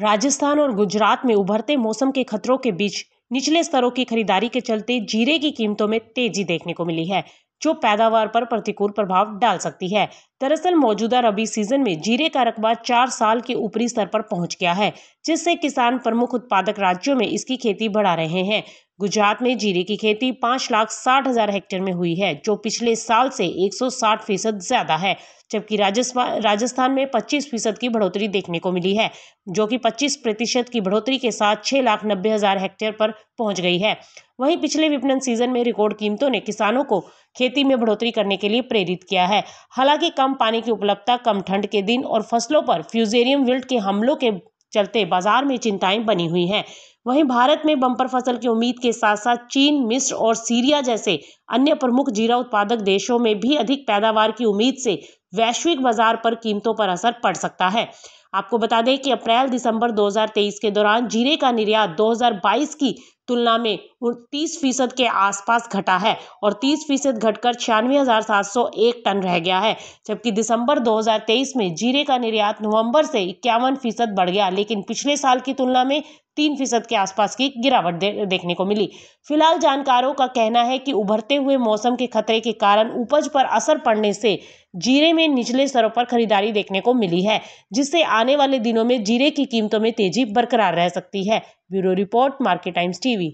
राजस्थान और गुजरात में उभरते मौसम के खतरों के बीच निचले स्तरों की खरीदारी के चलते जीरे की कीमतों में तेजी देखने को मिली है जो पैदावार पर प्रतिकूल प्रभाव डाल सकती है दरअसल मौजूदा रबी सीजन में जीरे का रकबा चार साल के ऊपरी स्तर पर पहुंच गया है जिससे किसान प्रमुख उत्पादक राज्यों में इसकी खेती बढ़ा रहे हैं गुजरात में जीरे की खेती पाँच लाख साठ हजार हेक्टेयर में हुई है जो पिछले साल से 160 फीसद ज्यादा है जबकि राजस्थान में 25 फीसद की बढ़ोतरी देखने को मिली है जो कि 25 प्रतिशत की बढ़ोतरी के साथ छः लाख नब्बे हजार हेक्टेयर पर पहुंच गई है वहीं पिछले विपणन सीजन में रिकॉर्ड कीमतों ने किसानों को खेती में बढ़ोतरी करने के लिए प्रेरित किया है हालांकि कम पानी की उपलब्धता कम ठंड के दिन और फसलों पर फ्यूजेरियम विल्ट के हमलों के चलते बाजार में चिंताएं बनी हुई हैं वहीं भारत में बम्पर फसल की उम्मीद के साथ साथ चीन मिस्र और सीरिया जैसे अन्य प्रमुख जीरा उत्पादक देशों में भी अधिक पैदावार की उम्मीद से वैश्विक बाजार पर कीमतों पर असर पड़ सकता है आपको बता दें कि अप्रैल दिसंबर 2023 के दौरान जीरे का निर्यात 2022 की तुलना में तीस फीसद के आसपास घटा है और तीस फीसद घटकर छियानवे हज़ार सात सौ एक टन रह गया है जबकि दिसंबर 2023 में जीरे का निर्यात नवंबर से इक्यावन फीसद बढ़ गया लेकिन पिछले साल की तुलना में तीन फीसद के आसपास की गिरावट दे, देखने को मिली फिलहाल जानकारों का कहना है कि उभरते हुए मौसम के खतरे के कारण उपज पर असर पड़ने से जीरे में निचले स्तरों पर खरीदारी देखने को मिली है जिससे आने वाले दिनों में जीरे की कीमतों में तेजी बरकरार रह सकती है bureau report Market Times TV